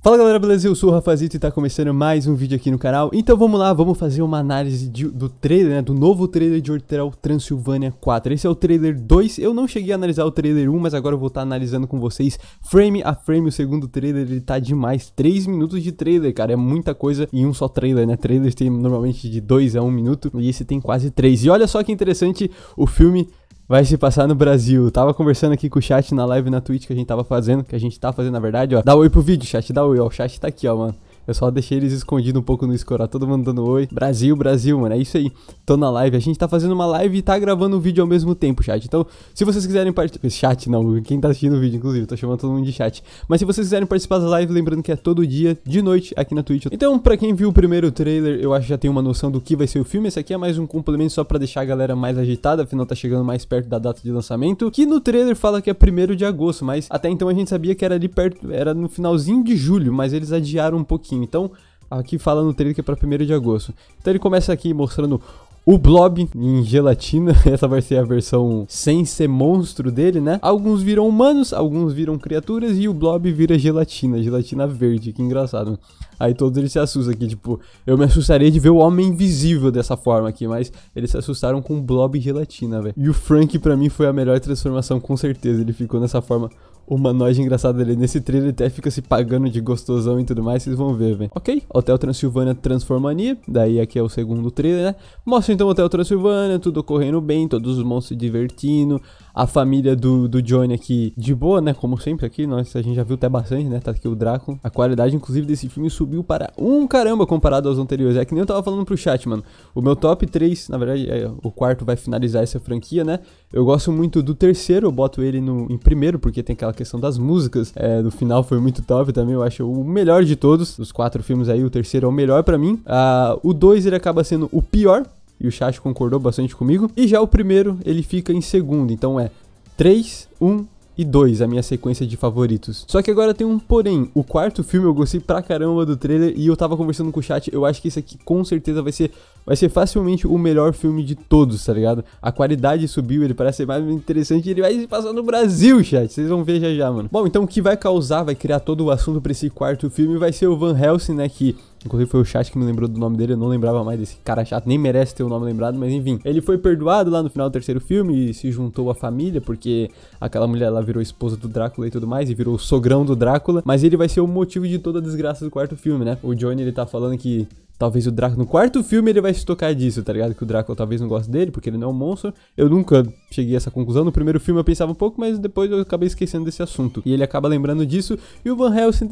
Fala galera, beleza? Eu sou o Rafazito e tá começando mais um vídeo aqui no canal. Então vamos lá, vamos fazer uma análise de, do trailer, né, do novo trailer de Hotel Transilvânia 4. Esse é o trailer 2, eu não cheguei a analisar o trailer 1, mas agora eu vou estar tá analisando com vocês frame a frame o segundo trailer, ele tá demais. 3 minutos de trailer, cara, é muita coisa em um só trailer, né? Trailers tem normalmente de 2 a 1 um minuto e esse tem quase 3. E olha só que interessante, o filme vai se passar no Brasil. Eu tava conversando aqui com o chat na live na Twitch que a gente tava fazendo, que a gente tá fazendo na verdade, ó. Dá oi pro vídeo, chat, dá oi, ó. O chat tá aqui, ó, mano. Eu só deixei eles escondidos um pouco no escorar, todo mundo dando oi. Brasil, Brasil, mano, é isso aí. Tô na live, a gente tá fazendo uma live e tá gravando um vídeo ao mesmo tempo, chat. Então, se vocês quiserem participar... Chat, não, quem tá assistindo o vídeo, inclusive, tô chamando todo mundo de chat. Mas se vocês quiserem participar da live, lembrando que é todo dia, de noite, aqui na Twitch. Então, pra quem viu o primeiro trailer, eu acho que já tem uma noção do que vai ser o filme. Esse aqui é mais um complemento só pra deixar a galera mais agitada, afinal tá chegando mais perto da data de lançamento. Que no trailer fala que é primeiro de agosto, mas até então a gente sabia que era ali perto, era no finalzinho de julho, mas eles adiaram um pouquinho. Então, aqui fala no trailer que é para 1 de agosto. Então ele começa aqui mostrando o Blob em gelatina, essa vai ser a versão sem ser monstro dele, né? Alguns viram humanos, alguns viram criaturas e o Blob vira gelatina, gelatina verde, que engraçado. Aí todos eles se assustam aqui, tipo, eu me assustaria de ver o Homem Invisível dessa forma aqui, mas eles se assustaram com o Blob gelatina, velho. E o Frank para mim foi a melhor transformação, com certeza, ele ficou nessa forma humanoide engraçado ali nesse trailer, até fica se pagando de gostosão e tudo mais, vocês vão ver, velho. Ok, Hotel Transilvânia Transformania, daí aqui é o segundo trailer, né? Mostra então o Hotel Transilvânia, tudo correndo bem, todos os monstros se divertindo, a família do, do Johnny aqui de boa, né? Como sempre aqui, nós, a gente já viu até bastante, né? Tá aqui o Draco. A qualidade, inclusive, desse filme subiu para um caramba comparado aos anteriores. É que nem eu tava falando pro chat, mano. O meu top 3, na verdade, é, o quarto vai finalizar essa franquia, né? Eu gosto muito do terceiro, eu boto ele no, em primeiro, porque tem aquela questão das músicas. É, do final foi muito top também, eu acho o melhor de todos. Os quatro filmes aí, o terceiro é o melhor para mim. Ah, o dois ele acaba sendo o pior, e o chat concordou bastante comigo. E já o primeiro, ele fica em segundo, então é 3, 1 e 2, a minha sequência de favoritos. Só que agora tem um porém, o quarto filme eu gostei pra caramba do trailer e eu tava conversando com o chat, eu acho que esse aqui com certeza vai ser, vai ser facilmente o melhor filme de todos, tá ligado? A qualidade subiu, ele parece ser mais interessante e ele vai se passar no Brasil, chat, vocês vão ver já já, mano. Bom, então o que vai causar, vai criar todo o assunto pra esse quarto filme vai ser o Van Helsing, né, que Inclusive foi o chat que me lembrou do nome dele, eu não lembrava mais desse cara chato, nem merece ter o nome lembrado, mas enfim. Ele foi perdoado lá no final do terceiro filme e se juntou à família, porque aquela mulher lá virou esposa do Drácula e tudo mais, e virou o sogrão do Drácula, mas ele vai ser o motivo de toda a desgraça do quarto filme, né? O Johnny ele tá falando que talvez o Drácula. No quarto filme ele vai se tocar disso, tá ligado? Que o Drácula talvez não goste dele, porque ele não é um monstro. Eu nunca cheguei a essa conclusão. No primeiro filme eu pensava um pouco, mas depois eu acabei esquecendo desse assunto. E ele acaba lembrando disso, e o Van Helsing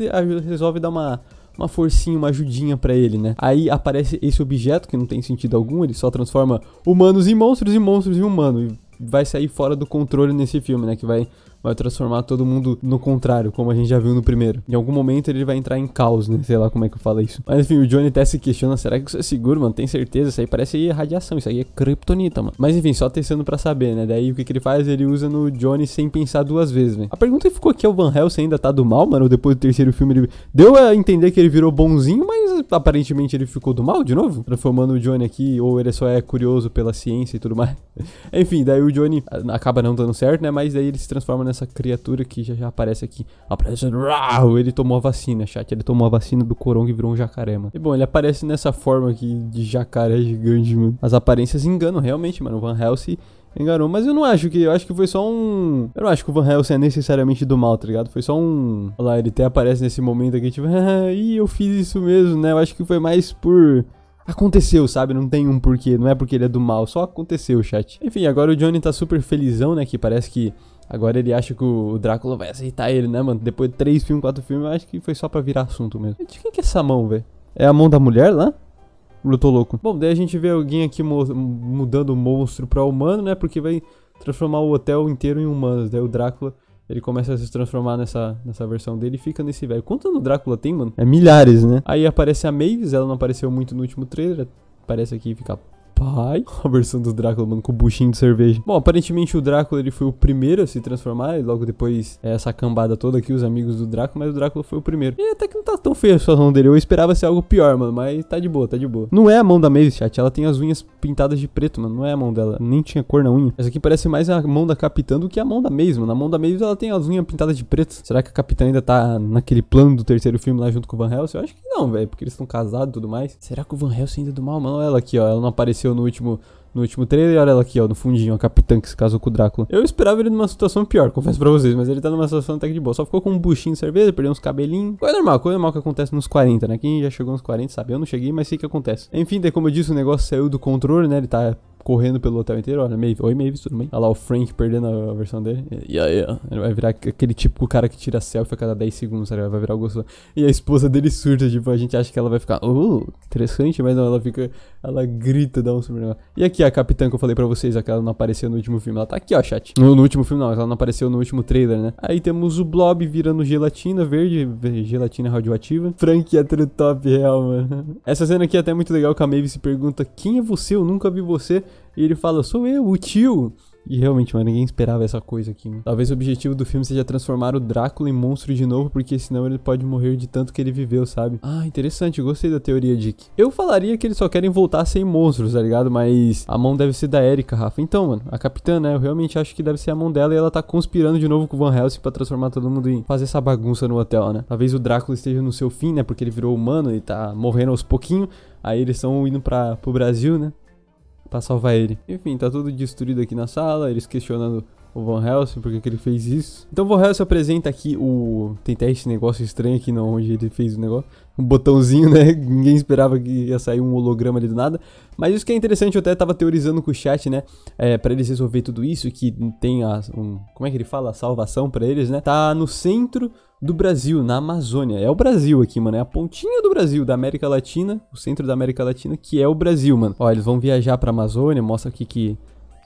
resolve dar uma uma forcinha, uma ajudinha para ele, né? Aí aparece esse objeto que não tem sentido algum, ele só transforma humanos em monstros e monstros em humano. E vai sair fora do controle nesse filme, né? Que vai vai transformar todo mundo no contrário, como a gente já viu no primeiro. Em algum momento ele vai entrar em caos, né? Sei lá como é que eu falo isso. Mas enfim, o Johnny até se questiona: será que isso é seguro, mano? Tem certeza? Isso aí parece radiação, isso aí é kryptonita, mano. Mas enfim, só testando pra saber, né? Daí o que, que ele faz? Ele usa no Johnny sem pensar duas vezes, velho. A pergunta que ficou aqui é: o Van Helsing ainda tá do mal, mano? Depois do terceiro filme ele deu a entender que ele virou bonzinho, mas aparentemente ele ficou do mal de novo? Transformando o Johnny aqui, ou ele só é curioso pela ciência e tudo mais. enfim, daí o Johnny ah, acaba não dando certo, né? Mas daí ele se transforma nessa essa criatura que já, já aparece aqui. Aparece. Ele tomou a vacina, chat. Ele tomou a vacina do corongo e virou um jacaré, mano. E bom, ele aparece nessa forma aqui de jacaré gigante, mano. As aparências enganam realmente, mano. O Van Helsing enganou. Mas eu não acho que. Eu acho que foi só um. Eu não acho que o Van Helsing é necessariamente do mal, tá ligado? Foi só um. Olha lá, ele até aparece nesse momento aqui, tipo, ih, eu fiz isso mesmo, né? Eu acho que foi mais por aconteceu, sabe? Não tem um porquê, não é porque ele é do mal, só aconteceu, chat. Enfim, agora o Johnny tá super felizão, né? Que parece que agora ele acha que o Drácula vai aceitar ele, né, mano? Depois de três filmes, quatro filmes, eu acho que foi só pra virar assunto mesmo. De quem que é essa mão, velho? É a mão da mulher lá? Eu tô louco. Bom, daí a gente vê alguém aqui mudando o monstro pra humano, né? Porque vai transformar o hotel inteiro em humanos. Daí né? o Drácula ele começa a se transformar nessa, nessa versão dele e fica nesse velho. Quanto no Drácula tem, mano? É milhares, né? Aí aparece a Mavis, ela não apareceu muito no último trailer. Parece aqui ficar pai. A versão do Drácula, mano, com o buchinho de cerveja. Bom, aparentemente o Drácula, ele foi o primeiro a se transformar. E logo depois, é, essa cambada toda aqui, os amigos do Drácula. Mas o Drácula foi o primeiro. E até que não tá tão feio a situação dele. Eu esperava ser algo pior, mano. Mas tá de boa, tá de boa. Não é a mão da Maeve, chat. Ela tem as unhas pintadas de preto, mano. Não é a mão dela. Nem tinha cor na unha. Essa aqui parece mais a mão da Capitã do que a mão da Maeve, mano. A mão da Maeve, ela tem as unhas pintadas de preto. Será que a Capitã ainda tá naquele plano do terceiro filme lá junto com o Van Helsing? Eu acho que não, velho. Porque eles estão casados e tudo mais. Será que o Van Helsing ainda é do mal, mano? Olha ela aqui, ó. Ela não apareceu apareceu no último, no último trailer, olha ela aqui, ó, no fundinho, a capitã que se casou com o Drácula. Eu esperava ele numa situação pior, confesso pra vocês, mas ele tá numa situação até que de boa. Só ficou com um buchinho de cerveja, perdeu uns cabelinhos. Coisa normal, coisa normal que acontece nos 40, né? Quem já chegou nos 40 sabe, eu não cheguei, mas sei que acontece. Enfim, daí como eu disse, o negócio saiu do controle, né? Ele tá correndo pelo hotel inteiro. Olha, Maeve. Oi, Maeve, tudo bem? Olha lá o Frank perdendo a versão dele. E aí, ele vai virar aquele típico cara que tira selfie a cada 10 segundos, sabe? Vai virar o gostoso. E a esposa dele surta, tipo, a gente acha que ela vai ficar, uh, interessante, mas não, ela fica, ela grita, dá um sobrenome. E aqui a capitã que eu falei pra vocês, aquela não apareceu no último filme. Ela tá aqui, ó, chat. No, no último filme não, ela não apareceu no último trailer, né? Aí temos o Blob virando gelatina verde, gelatina radioativa. Frank é top real, mano. Essa cena aqui é até muito legal, que a Maeve se pergunta, quem é você? Eu nunca vi você. E ele fala, sou eu, o tio. E realmente, mano, ninguém esperava essa coisa aqui, mano. Talvez o objetivo do filme seja transformar o Drácula em monstro de novo, porque senão ele pode morrer de tanto que ele viveu, sabe? Ah, interessante, gostei da teoria, Dick. Eu falaria que eles só querem voltar sem monstros, tá ligado? Mas a mão deve ser da Erika, Rafa. Então, mano, a capitã, né? Eu realmente acho que deve ser a mão dela e ela tá conspirando de novo com o Van Helsing pra transformar todo mundo em fazer essa bagunça no hotel, né? Talvez o Drácula esteja no seu fim, né? Porque ele virou humano e tá morrendo aos pouquinhos. Aí eles estão indo pra, pro Brasil, né? pra salvar ele. Enfim, tá tudo destruído aqui na sala, eles questionando o Van Helsing, porque que ele fez isso. Então o Van Helsing apresenta aqui o... Tentei esse negócio estranho aqui não, onde ele fez o negócio. Um botãozinho, né? Ninguém esperava que ia sair um holograma ali do nada. Mas isso que é interessante, eu até tava teorizando com o chat, né? É, pra eles resolver tudo isso, que tem a... Um, como é que ele fala? A salvação pra eles, né? Tá no centro do Brasil, na Amazônia. É o Brasil aqui, mano. É a pontinha do Brasil, da América Latina, o centro da América Latina, que é o Brasil, mano. Ó, eles vão viajar pra Amazônia, mostra aqui que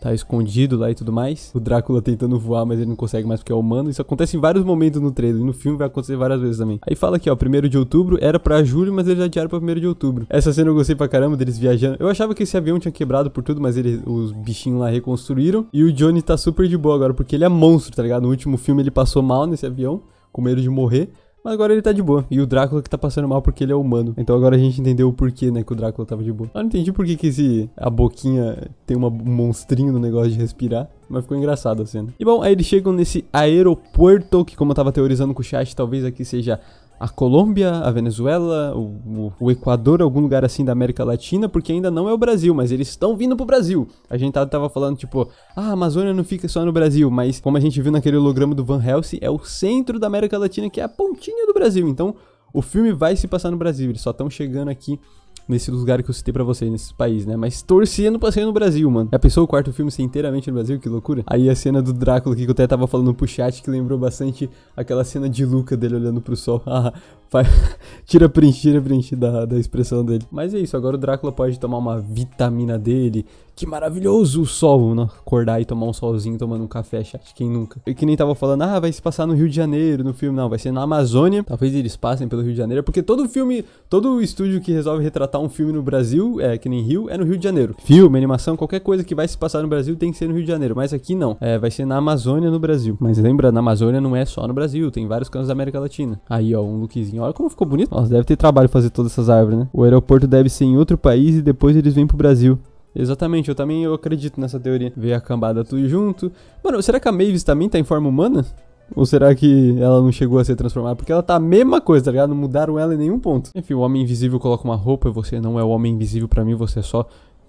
tá escondido lá e tudo mais. O Drácula tentando voar, mas ele não consegue mais porque é humano. Isso acontece em vários momentos no trailer. No filme vai acontecer várias vezes também. Aí fala aqui, ó, 1 de outubro era pra julho, mas eles adiaram pra 1 de outubro. Essa cena eu gostei pra caramba deles viajando. Eu achava que esse avião tinha quebrado por tudo, mas ele, os bichinhos lá reconstruíram. E o Johnny tá super de boa agora, porque ele é monstro, tá ligado? No último filme ele passou mal nesse avião com medo de morrer. Mas agora ele tá de boa. E o Drácula que tá passando mal porque ele é humano. Então agora a gente entendeu o porquê, né? Que o Drácula tava de boa. Eu não entendi por que, que esse, a boquinha tem uma, um monstrinho no negócio de respirar. Mas ficou engraçado a cena. E bom, aí eles chegam nesse aeroporto, que como eu tava teorizando com o chat, talvez aqui seja a Colômbia, a Venezuela, o, o, Equador, algum lugar assim da América Latina, porque ainda não é o Brasil, mas eles estão vindo pro Brasil. A gente tava falando, tipo, ah, a Amazônia não fica só no Brasil, mas como a gente viu naquele holograma do Van Helsing, é o centro da América Latina, que é a pontinha do Brasil. Então, o filme vai se passar no Brasil, eles só estão chegando aqui nesse lugar que eu citei pra vocês, nesses países, né? Mas torcendo pra ser no Brasil, mano. Já pensou o quarto filme ser inteiramente no Brasil? Que loucura. Aí a cena do Drácula que eu até tava falando pro chat, que lembrou bastante aquela cena de Luca dele olhando pro sol. Ah, Faz... tira print, tira print da, da expressão dele. Mas é isso, agora o Drácula pode tomar uma vitamina dele. Que maravilhoso o sol, né? Acordar e tomar um solzinho tomando um café, chato, quem nunca. E que nem tava falando, ah, vai se passar no Rio de Janeiro no filme. Não, vai ser na Amazônia. Talvez eles passem pelo Rio de Janeiro, porque todo filme, todo estúdio que resolve retratar um filme no Brasil, é que nem Rio, é no Rio de Janeiro. Filme, animação, qualquer coisa que vai se passar no Brasil tem que ser no Rio de Janeiro. Mas aqui não. É, vai ser na Amazônia no Brasil. Mas lembra, na Amazônia não é só no Brasil, tem vários cantos da América Latina. Aí, ó, um lookzinho Olha como ficou bonito. Nossa, deve ter trabalho fazer todas essas árvores, né? O aeroporto deve ser em outro país e depois eles vêm pro Brasil. Exatamente, eu também eu acredito nessa teoria. Ver a cambada tudo junto. Mano, será que a Mavis também tá em forma humana? Ou será que ela não chegou a ser transformada? Porque ela tá a mesma coisa, tá ligado? Não mudaram ela em nenhum ponto. Enfim, o homem invisível coloca uma roupa, e você não é o homem invisível para mim, você é só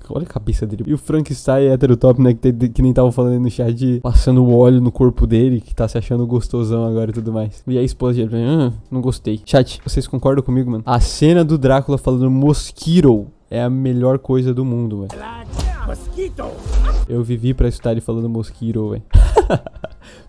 Olha a cabeça dele. E o Frankenstein é heterotop, né? Que, que, nem tava falando aí no chat, de passando o óleo no corpo dele, que tá se achando gostosão agora e tudo mais. E a esposa dele, ah, não gostei. Chat, vocês concordam comigo, mano? A cena do Drácula falando mosquito é a melhor coisa do mundo, velho. Eu vivi pra escutar ele falando mosquito, velho.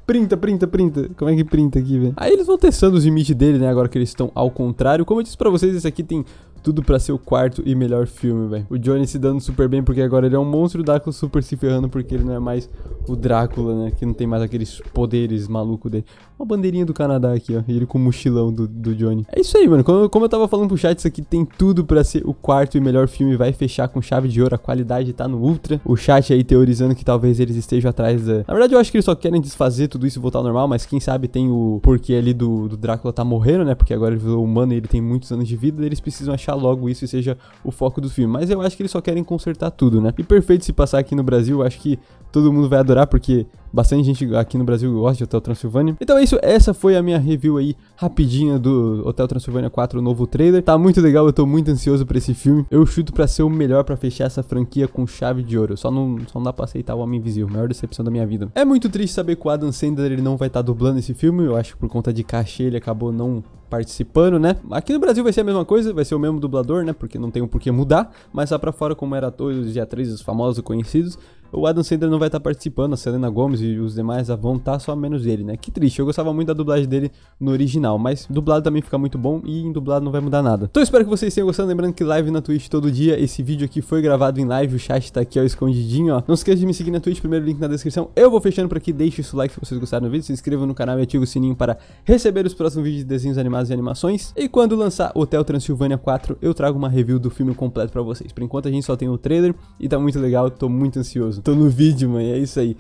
printa, printa, printa. Como é que printa aqui, velho? Aí eles vão testando os limites dele, né? Agora que eles estão ao contrário. Como eu disse pra vocês, esse aqui tem tudo para ser o quarto e melhor filme, velho. O Johnny se dando super bem porque agora ele é um monstro, o Drácula super se ferrando porque ele não é mais o Drácula, né? Que não tem mais aqueles poderes maluco dele. Uma bandeirinha do Canadá aqui, ó. E ele com o mochilão do, do Johnny. É isso aí, mano. Como, como eu tava falando pro chat, isso aqui tem tudo para ser o quarto e melhor filme. Vai fechar com chave de ouro. A qualidade tá no ultra. O chat aí teorizando que talvez eles estejam atrás da... Na verdade, eu acho que eles só querem desfazer tudo isso e voltar ao normal, mas quem sabe tem o porquê ali do, do Drácula tá morrendo, né? Porque agora ele virou humano e ele tem muitos anos de vida. Eles precisam achar logo isso e seja o foco do filme. Mas eu acho que eles só querem consertar tudo, né? E perfeito se passar aqui no Brasil, acho que todo mundo vai adorar, porque bastante gente aqui no Brasil gosta de Hotel Transilvânia. Então é isso, essa foi a minha review aí rapidinha do Hotel Transilvânia 4, o novo trailer. Tá muito legal, eu tô muito ansioso pra esse filme. Eu chuto pra ser o melhor pra fechar essa franquia com chave de ouro. Só não, só não dá pra aceitar o Homem Invisível, maior decepção da minha vida. É muito triste saber que o Adam Sandler ele não vai estar tá dublando esse filme, eu acho que por conta de cachê ele acabou não participando, né? Aqui no Brasil vai ser a mesma coisa, vai ser o mesmo dublador, né? Porque não tem o um porquê mudar, mas lá pra fora, como era atores e atrizes famosos conhecidos, o Adam Sandler não vai estar participando, a Selena Gomes e os demais vão estar, só menos ele, né? Que triste, eu gostava muito da dublagem dele no original, mas dublado também fica muito bom e em dublado não vai mudar nada. Então espero que vocês tenham gostado, lembrando que live na Twitch todo dia, esse vídeo aqui foi gravado em live, o chat tá aqui ó, escondidinho, ó. Não esqueça de me seguir na Twitch, primeiro link na descrição. Eu vou fechando por aqui, deixe o like se vocês gostaram do vídeo, se inscreva no canal e ative o sininho para receber os próximos vídeos de desenhos animados e animações. E quando lançar Hotel Transilvânia 4, eu trago uma review do filme completo para vocês. Por enquanto a gente só tem o trailer e tá muito legal, tô muito ansioso tô no vídeo, mãe. É isso aí.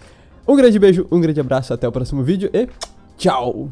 Um grande beijo, um grande abraço, até o próximo vídeo e tchau!